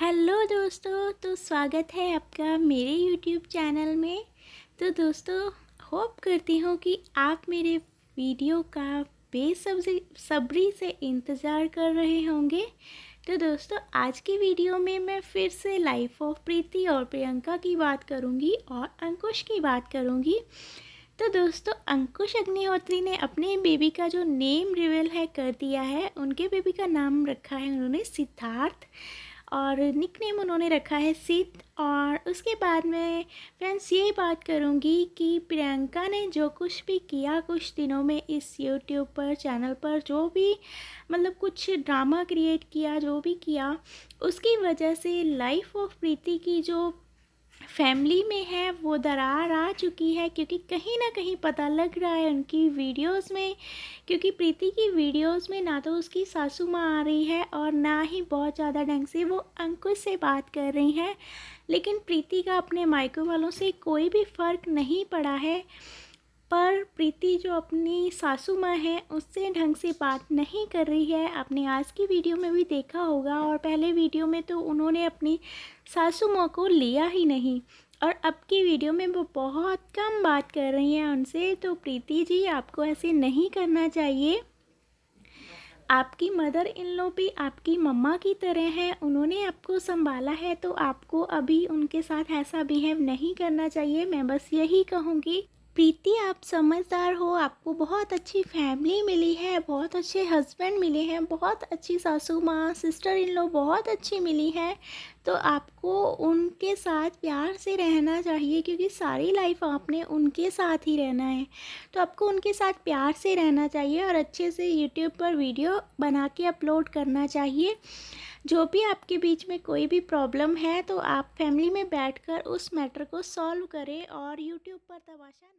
hello दोस्तों तो स्वागत है आपका मेरे यूट्यूब चैनल में तो दोस्तों होप करती हूँ कि आप मेरे वीडियो का बेसब्री सब्री से इंतज़ार कर रहे होंगे तो दोस्तों आज की वीडियो में मैं फिर से लाइफ ऑफ प्रीति और प्रियंका की बात करूँगी और अंकुश की बात करूँगी तो दोस्तों अंकुश अग्निहोत्री ने अपने बेबी का जो नेम रिवील है कर दिया है उनके बेबी का नाम रखा है उन्होंने सिद्धार्थ और निक नेम उन्होंने रखा है सिद और उसके बाद मैं फ्रेंड्स ये बात करूँगी कि प्रियंका ने जो कुछ भी किया कुछ दिनों में इस यूट्यूब पर चैनल पर जो भी मतलब कुछ ड्रामा क्रिएट किया जो भी किया उसकी वजह से लाइफ ऑफ प्रीति की जो फैमिली में है वो दरार आ चुकी है क्योंकि कहीं ना कहीं पता लग रहा है उनकी वीडियोस में क्योंकि प्रीति की वीडियोस में ना तो उसकी सासू माँ आ रही है और ना ही बहुत ज़्यादा ढंग से वो अंकुश से बात कर रही हैं लेकिन प्रीति का अपने मायकों वालों से कोई भी फ़र्क नहीं पड़ा है प्रीति जो अपनी सासू माँ है उससे ढंग से बात नहीं कर रही है आपने आज की वीडियो में भी देखा होगा और पहले वीडियो में तो उन्होंने अपनी सासू माँ को लिया ही नहीं और अब की वीडियो में वो बहुत कम बात कर रही हैं उनसे तो प्रीति जी आपको ऐसे नहीं करना चाहिए आपकी मदर इन लो भी आपकी मम्मा की तरह हैं उन्होंने आपको संभाला है तो आपको अभी उनके साथ ऐसा बिहेव नहीं करना चाहिए मैं बस यही कहूँगी प्रीति आप समझदार हो आपको बहुत अच्छी फैमिली मिली है बहुत अच्छे हस्बैंड मिले हैं बहुत अच्छी सासू माँ सिस्टर इन लोग बहुत अच्छी मिली है तो आपको उनके साथ प्यार से रहना चाहिए क्योंकि सारी लाइफ आपने उनके साथ ही रहना है तो आपको उनके साथ प्यार से रहना चाहिए और अच्छे से यूट्यूब पर वीडियो बना के अपलोड करना चाहिए जो भी आपके बीच में कोई भी प्रॉब्लम है तो आप फैमिली में बैठकर उस मैटर को सॉल्व करें और यूट्यूब पर तमाशा